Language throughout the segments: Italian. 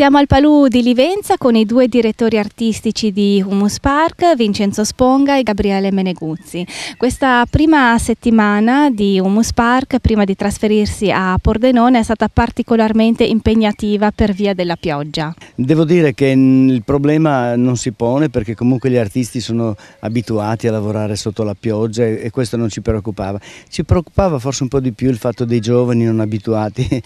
Siamo al Palù di Livenza con i due direttori artistici di Humus Park, Vincenzo Sponga e Gabriele Meneguzzi. Questa prima settimana di Humus Park, prima di trasferirsi a Pordenone, è stata particolarmente impegnativa per via della pioggia. Devo dire che il problema non si pone perché comunque gli artisti sono abituati a lavorare sotto la pioggia e questo non ci preoccupava. Ci preoccupava forse un po' di più il fatto dei giovani non abituati,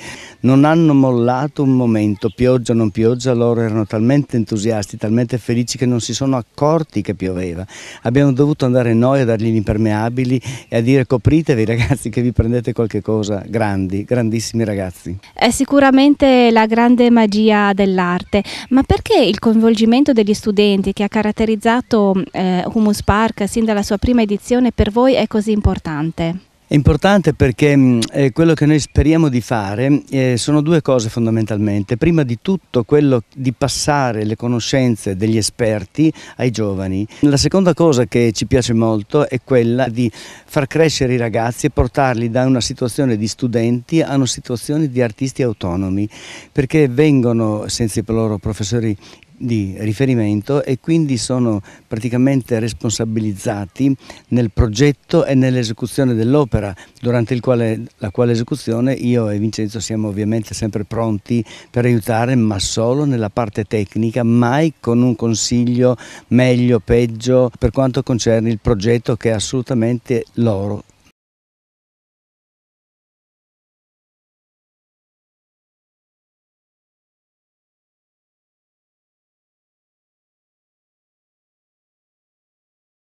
non hanno mollato un momento, pioggia non non pioggia, loro erano talmente entusiasti, talmente felici che non si sono accorti che pioveva. Abbiamo dovuto andare noi a dargli gli impermeabili e a dire copritevi ragazzi che vi prendete qualche cosa, grandi, grandissimi ragazzi. È sicuramente la grande magia dell'arte, ma perché il coinvolgimento degli studenti che ha caratterizzato eh, Humus Park sin dalla sua prima edizione per voi è così importante? È importante perché mm, eh, quello che noi speriamo di fare eh, sono due cose fondamentalmente. Prima di tutto quello di passare le conoscenze degli esperti ai giovani. La seconda cosa che ci piace molto è quella di far crescere i ragazzi e portarli da una situazione di studenti a una situazione di artisti autonomi, perché vengono senza i loro professori di riferimento e quindi sono praticamente responsabilizzati nel progetto e nell'esecuzione dell'opera, durante quale, la quale esecuzione io e Vincenzo siamo ovviamente sempre pronti per aiutare, ma solo nella parte tecnica, mai con un consiglio meglio, peggio, per quanto concerne il progetto che è assolutamente loro